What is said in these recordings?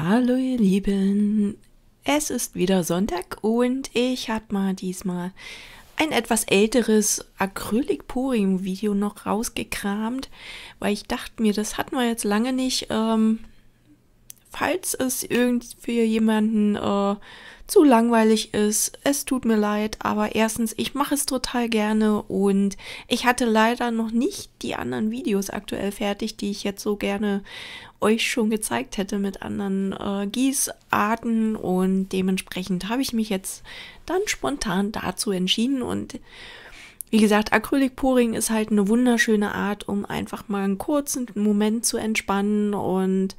Hallo ihr Lieben, es ist wieder Sonntag und ich habe mal diesmal ein etwas älteres Acrylic-Porium-Video noch rausgekramt, weil ich dachte mir, das hatten wir jetzt lange nicht. Ähm, Falls es irgendwie für jemanden äh, zu langweilig ist, es tut mir leid, aber erstens, ich mache es total gerne und ich hatte leider noch nicht die anderen Videos aktuell fertig, die ich jetzt so gerne euch schon gezeigt hätte mit anderen äh, Gießarten und dementsprechend habe ich mich jetzt dann spontan dazu entschieden und wie gesagt, Acrylic-Poring ist halt eine wunderschöne Art, um einfach mal einen kurzen Moment zu entspannen und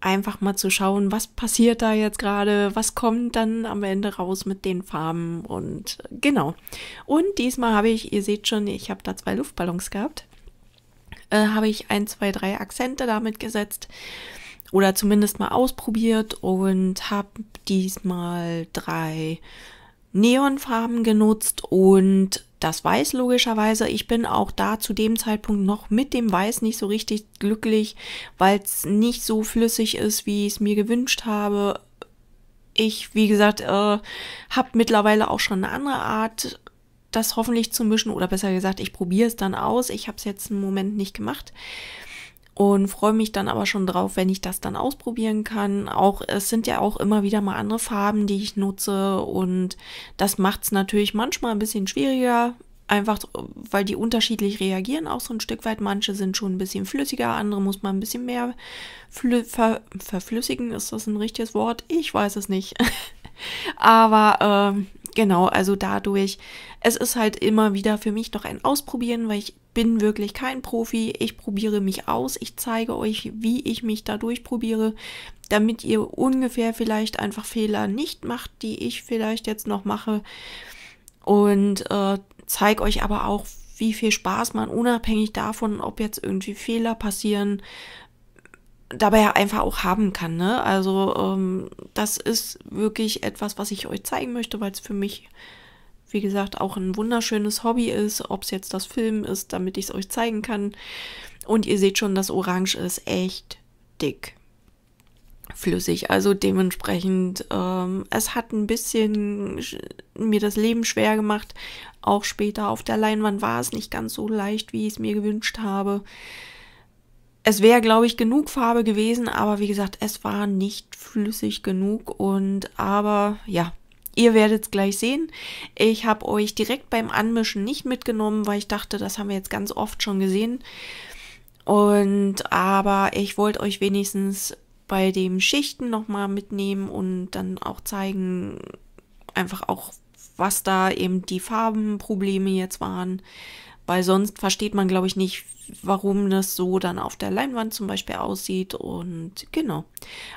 einfach mal zu schauen, was passiert da jetzt gerade, was kommt dann am Ende raus mit den Farben und genau. Und diesmal habe ich, ihr seht schon, ich habe da zwei Luftballons gehabt, äh, habe ich ein, zwei, drei Akzente damit gesetzt oder zumindest mal ausprobiert und habe diesmal drei Neonfarben genutzt und das Weiß logischerweise. Ich bin auch da zu dem Zeitpunkt noch mit dem Weiß nicht so richtig glücklich, weil es nicht so flüssig ist, wie ich es mir gewünscht habe. Ich, wie gesagt, äh, habe mittlerweile auch schon eine andere Art, das hoffentlich zu mischen. Oder besser gesagt, ich probiere es dann aus. Ich habe es jetzt einen Moment nicht gemacht und freue mich dann aber schon drauf, wenn ich das dann ausprobieren kann. Auch es sind ja auch immer wieder mal andere Farben, die ich nutze und das macht es natürlich manchmal ein bisschen schwieriger, einfach weil die unterschiedlich reagieren auch so ein Stück weit. Manche sind schon ein bisschen flüssiger, andere muss man ein bisschen mehr ver verflüssigen. Ist das ein richtiges Wort? Ich weiß es nicht. Aber ähm, Genau, also dadurch, es ist halt immer wieder für mich noch ein Ausprobieren, weil ich bin wirklich kein Profi. Ich probiere mich aus. Ich zeige euch, wie ich mich dadurch probiere, damit ihr ungefähr vielleicht einfach Fehler nicht macht, die ich vielleicht jetzt noch mache. Und äh, zeige euch aber auch, wie viel Spaß man unabhängig davon, ob jetzt irgendwie Fehler passieren, dabei einfach auch haben kann. Ne? Also ähm, das ist wirklich etwas, was ich euch zeigen möchte, weil es für mich, wie gesagt, auch ein wunderschönes Hobby ist, ob es jetzt das Filmen ist, damit ich es euch zeigen kann. Und ihr seht schon, das Orange ist echt dick flüssig. Also dementsprechend, ähm, es hat ein bisschen mir das Leben schwer gemacht. Auch später auf der Leinwand war es nicht ganz so leicht, wie ich es mir gewünscht habe. Es wäre, glaube ich, genug Farbe gewesen, aber wie gesagt, es war nicht flüssig genug und aber ja, Ihr werdet es gleich sehen. Ich habe euch direkt beim Anmischen nicht mitgenommen, weil ich dachte, das haben wir jetzt ganz oft schon gesehen. Und aber ich wollte euch wenigstens bei dem Schichten nochmal mitnehmen und dann auch zeigen, einfach auch, was da eben die Farbenprobleme jetzt waren weil sonst versteht man, glaube ich, nicht, warum das so dann auf der Leinwand zum Beispiel aussieht und genau.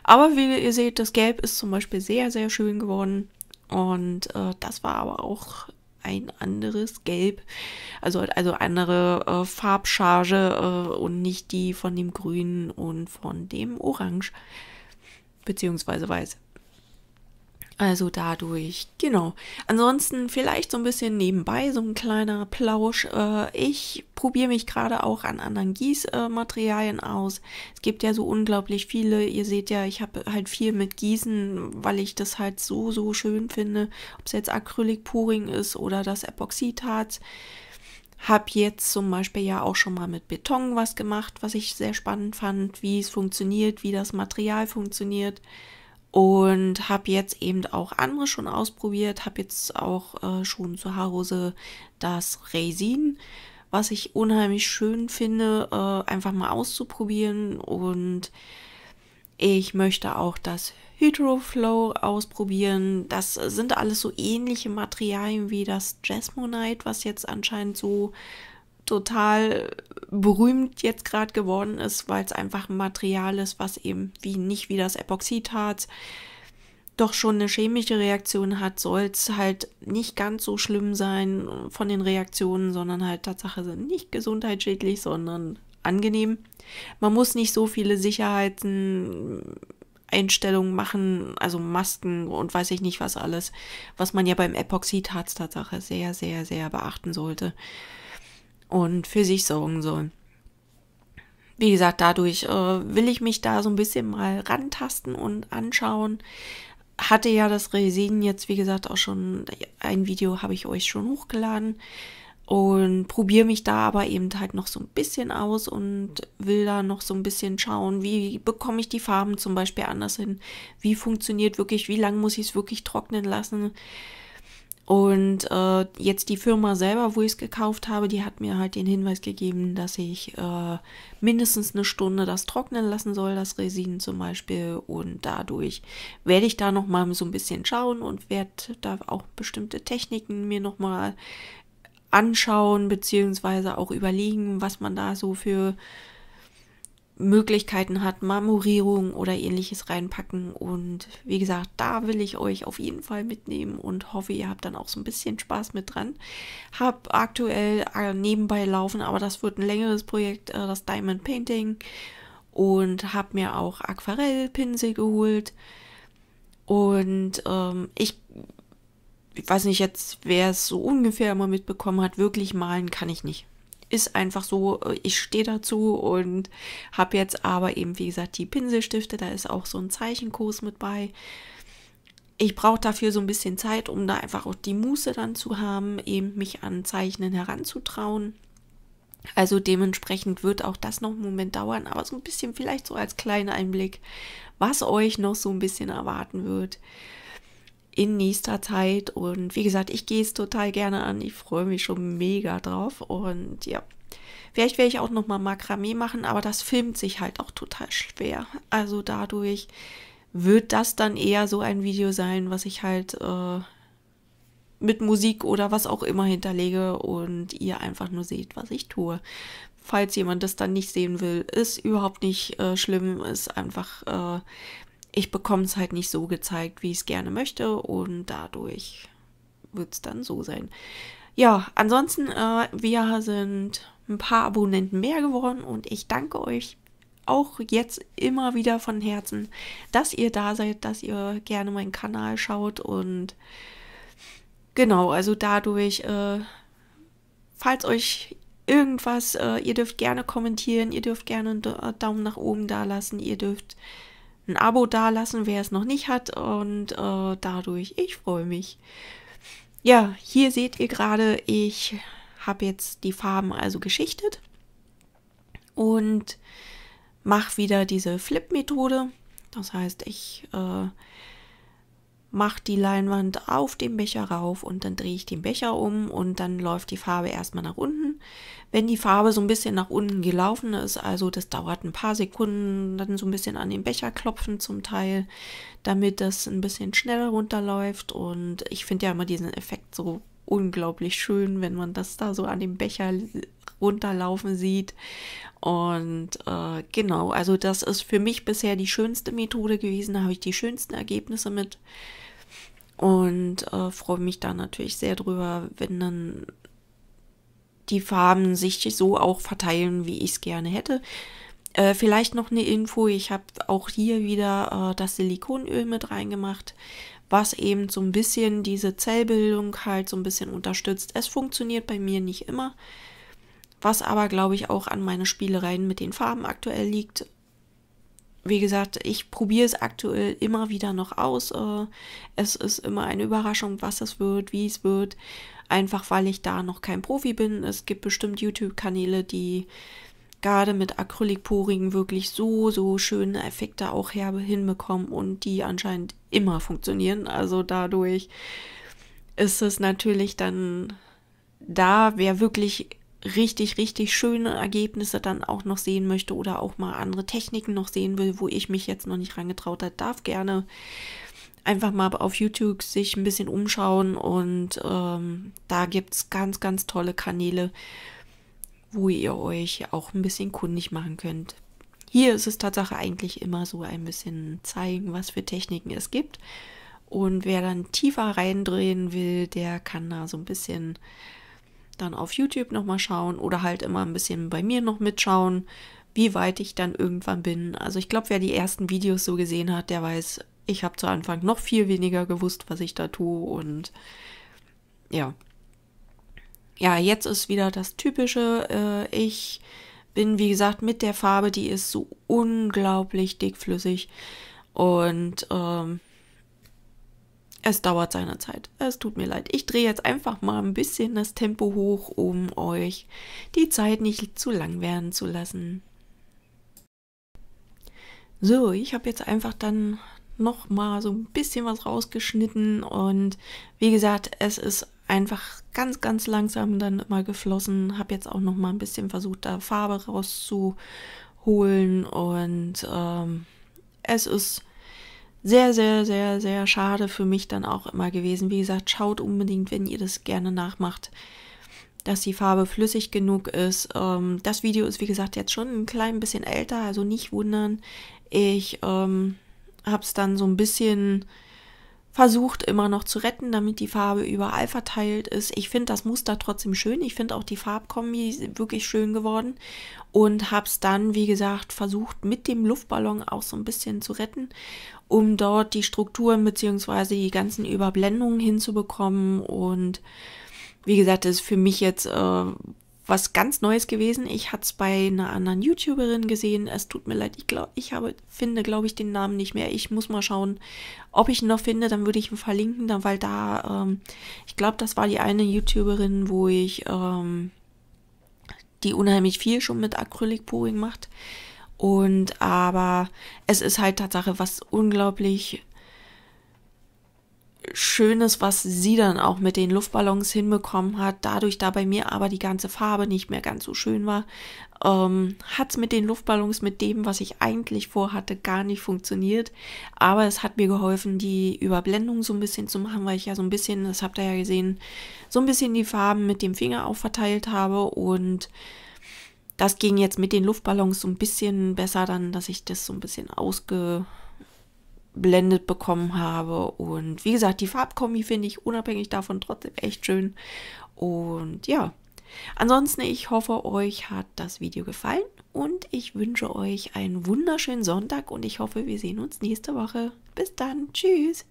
Aber wie ihr seht, das Gelb ist zum Beispiel sehr, sehr schön geworden und äh, das war aber auch ein anderes Gelb, also also andere äh, Farbcharge äh, und nicht die von dem Grün und von dem Orange beziehungsweise Weiß. Also dadurch, genau. Ansonsten vielleicht so ein bisschen nebenbei, so ein kleiner Plausch. Äh, ich probiere mich gerade auch an anderen Gießmaterialien aus. Es gibt ja so unglaublich viele. Ihr seht ja, ich habe halt viel mit Gießen, weil ich das halt so, so schön finde. Ob es jetzt Acrylic-Puring ist oder das Epoxidharz. Habe jetzt zum Beispiel ja auch schon mal mit Beton was gemacht, was ich sehr spannend fand, wie es funktioniert, wie das Material funktioniert und habe jetzt eben auch andere schon ausprobiert, habe jetzt auch äh, schon zu Hause das Resin, was ich unheimlich schön finde, äh, einfach mal auszuprobieren und ich möchte auch das Hydroflow ausprobieren. Das sind alles so ähnliche Materialien wie das Jasmonite, was jetzt anscheinend so total berühmt jetzt gerade geworden ist, weil es einfach ein Material ist, was eben wie nicht wie das Epoxidharz doch schon eine chemische Reaktion hat, soll es halt nicht ganz so schlimm sein von den Reaktionen, sondern halt Tatsache sind nicht gesundheitsschädlich, sondern angenehm. Man muss nicht so viele Sicherheiten Einstellungen machen, also Masken und weiß ich nicht was alles, was man ja beim Epoxidharz Tatsache sehr, sehr, sehr beachten sollte und für sich sorgen sollen. Wie gesagt, dadurch äh, will ich mich da so ein bisschen mal rantasten und anschauen. Hatte ja das Resin jetzt, wie gesagt, auch schon ein Video habe ich euch schon hochgeladen und probiere mich da aber eben halt noch so ein bisschen aus und will da noch so ein bisschen schauen, wie bekomme ich die Farben zum Beispiel anders hin, wie funktioniert wirklich, wie lange muss ich es wirklich trocknen lassen. Und äh, jetzt die Firma selber, wo ich es gekauft habe, die hat mir halt den Hinweis gegeben, dass ich äh, mindestens eine Stunde das trocknen lassen soll, das Resin zum Beispiel. Und dadurch werde ich da nochmal so ein bisschen schauen und werde da auch bestimmte Techniken mir nochmal anschauen, beziehungsweise auch überlegen, was man da so für Möglichkeiten hat, Marmorierung oder ähnliches reinpacken. Und wie gesagt, da will ich euch auf jeden Fall mitnehmen und hoffe, ihr habt dann auch so ein bisschen Spaß mit dran. Hab aktuell äh, nebenbei laufen, aber das wird ein längeres Projekt, äh, das Diamond Painting. Und hab mir auch Aquarellpinsel geholt. Und ähm, ich ich weiß nicht jetzt, wer es so ungefähr immer mitbekommen hat, wirklich malen kann ich nicht ist einfach so, äh, ich stehe dazu und habe jetzt aber eben, wie gesagt, die Pinselstifte, da ist auch so ein Zeichenkurs mit bei. Ich brauche dafür so ein bisschen Zeit, um da einfach auch die Muße dann zu haben, eben mich an Zeichnen heranzutrauen. Also dementsprechend wird auch das noch einen Moment dauern, aber so ein bisschen vielleicht so als kleiner Einblick, was euch noch so ein bisschen erwarten wird in nächster Zeit. Und wie gesagt, ich gehe es total gerne an. Ich freue mich schon mega drauf. Und ja, vielleicht werde ich auch nochmal Makramee machen, aber das filmt sich halt auch total schwer. Also dadurch wird das dann eher so ein Video sein, was ich halt äh, mit Musik oder was auch immer hinterlege und ihr einfach nur seht, was ich tue. Falls jemand das dann nicht sehen will, ist überhaupt nicht äh, schlimm, ist einfach... Äh, ich bekomme es halt nicht so gezeigt, wie ich es gerne möchte und dadurch wird es dann so sein. Ja, ansonsten, äh, wir sind ein paar Abonnenten mehr geworden und ich danke euch auch jetzt immer wieder von Herzen, dass ihr da seid, dass ihr gerne meinen Kanal schaut und genau, also dadurch, äh, falls euch irgendwas, äh, ihr dürft gerne kommentieren, ihr dürft gerne einen Daumen nach oben da lassen, ihr dürft ein Abo dalassen, wer es noch nicht hat. Und äh, dadurch, ich freue mich. Ja, hier seht ihr gerade, ich habe jetzt die Farben also geschichtet und mache wieder diese Flip-Methode. Das heißt, ich äh, mache die Leinwand auf den Becher rauf und dann drehe ich den Becher um und dann läuft die Farbe erstmal nach unten. Wenn die Farbe so ein bisschen nach unten gelaufen ist, also das dauert ein paar Sekunden, dann so ein bisschen an den Becher klopfen zum Teil, damit das ein bisschen schneller runterläuft und ich finde ja immer diesen Effekt so unglaublich schön, wenn man das da so an dem Becher runterlaufen sieht. Und äh, genau, also das ist für mich bisher die schönste Methode gewesen. Da habe ich die schönsten Ergebnisse mit. Und äh, freue mich da natürlich sehr drüber, wenn dann die Farben sich so auch verteilen, wie ich es gerne hätte. Äh, vielleicht noch eine Info, ich habe auch hier wieder äh, das Silikonöl mit reingemacht, was eben so ein bisschen diese Zellbildung halt so ein bisschen unterstützt. Es funktioniert bei mir nicht immer, was aber glaube ich auch an meine Spielereien mit den Farben aktuell liegt. Wie gesagt, ich probiere es aktuell immer wieder noch aus. Äh, es ist immer eine Überraschung, was es wird, wie es wird. Einfach weil ich da noch kein Profi bin. Es gibt bestimmt YouTube-Kanäle, die gerade mit Acrylporigen wirklich so, so schöne Effekte auch herbe hinbekommen und die anscheinend immer funktionieren. Also dadurch ist es natürlich dann da, wer wirklich richtig, richtig schöne Ergebnisse dann auch noch sehen möchte oder auch mal andere Techniken noch sehen will, wo ich mich jetzt noch nicht reingetraut habe, darf gerne einfach mal auf YouTube sich ein bisschen umschauen und ähm, da gibt es ganz, ganz tolle Kanäle, wo ihr euch auch ein bisschen kundig machen könnt. Hier ist es Tatsache eigentlich immer so ein bisschen zeigen, was für Techniken es gibt. Und wer dann tiefer reindrehen will, der kann da so ein bisschen dann auf YouTube nochmal schauen oder halt immer ein bisschen bei mir noch mitschauen, wie weit ich dann irgendwann bin. Also ich glaube, wer die ersten Videos so gesehen hat, der weiß, ich habe zu Anfang noch viel weniger gewusst, was ich da tue und ja, ja, jetzt ist wieder das typische. Äh, ich bin, wie gesagt, mit der Farbe, die ist so unglaublich dickflüssig. Und ähm, es dauert seine Zeit. Es tut mir leid. Ich drehe jetzt einfach mal ein bisschen das Tempo hoch, um euch die Zeit nicht zu lang werden zu lassen. So, ich habe jetzt einfach dann noch mal so ein bisschen was rausgeschnitten und wie gesagt, es ist einfach ganz, ganz langsam dann immer geflossen. Habe jetzt auch noch mal ein bisschen versucht, da Farbe rauszuholen. Und ähm, es ist sehr, sehr, sehr, sehr schade für mich dann auch immer gewesen. Wie gesagt, schaut unbedingt, wenn ihr das gerne nachmacht, dass die Farbe flüssig genug ist. Ähm, das Video ist, wie gesagt, jetzt schon ein klein bisschen älter, also nicht wundern. Ich ähm, habe es dann so ein bisschen versucht immer noch zu retten, damit die Farbe überall verteilt ist. Ich finde das Muster trotzdem schön. Ich finde auch die Farbkombi wirklich schön geworden und habe es dann, wie gesagt, versucht mit dem Luftballon auch so ein bisschen zu retten, um dort die Strukturen bzw. die ganzen Überblendungen hinzubekommen und wie gesagt, ist für mich jetzt äh, was ganz Neues gewesen. Ich hatte es bei einer anderen YouTuberin gesehen. Es tut mir leid, ich, glaub, ich habe, finde, glaube ich, den Namen nicht mehr. Ich muss mal schauen, ob ich ihn noch finde. Dann würde ich ihn verlinken, dann, weil da, ähm, ich glaube, das war die eine YouTuberin, wo ich, ähm, die unheimlich viel schon mit Acrylic-Pouring macht. Und aber es ist halt Tatsache was unglaublich Schönes, was sie dann auch mit den Luftballons hinbekommen hat. Dadurch, da bei mir aber die ganze Farbe nicht mehr ganz so schön war, ähm, hat es mit den Luftballons, mit dem, was ich eigentlich vorhatte, gar nicht funktioniert. Aber es hat mir geholfen, die Überblendung so ein bisschen zu machen, weil ich ja so ein bisschen, das habt ihr ja gesehen, so ein bisschen die Farben mit dem Finger auch verteilt habe und das ging jetzt mit den Luftballons so ein bisschen besser dann, dass ich das so ein bisschen ausge blendet bekommen habe. Und wie gesagt, die Farbkombi finde ich unabhängig davon trotzdem echt schön. Und ja, ansonsten, ich hoffe, euch hat das Video gefallen und ich wünsche euch einen wunderschönen Sonntag und ich hoffe, wir sehen uns nächste Woche. Bis dann, tschüss!